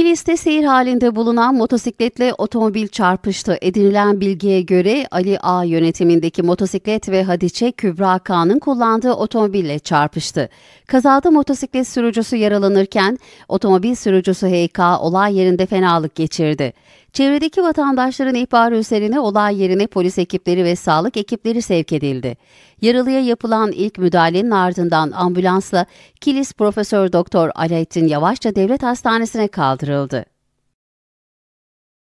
Kilis'te seyir halinde bulunan motosikletle otomobil çarpıştı. Edinilen bilgiye göre Ali A yönetimindeki motosiklet ve Hadiçe Kübra Kağan'ın kullandığı otomobille çarpıştı. Kazada motosiklet sürücüsü yaralanırken otomobil sürücüsü HK olay yerinde fenalık geçirdi. Çevredeki vatandaşların ihbarı üzerine olay yerine polis ekipleri ve sağlık ekipleri sevk edildi. Yaralıya yapılan ilk müdahalenin ardından ambulansla Kilis Profesör Doktor Alaaddin Yavaşça Devlet Hastanesi'ne kaldırıldı.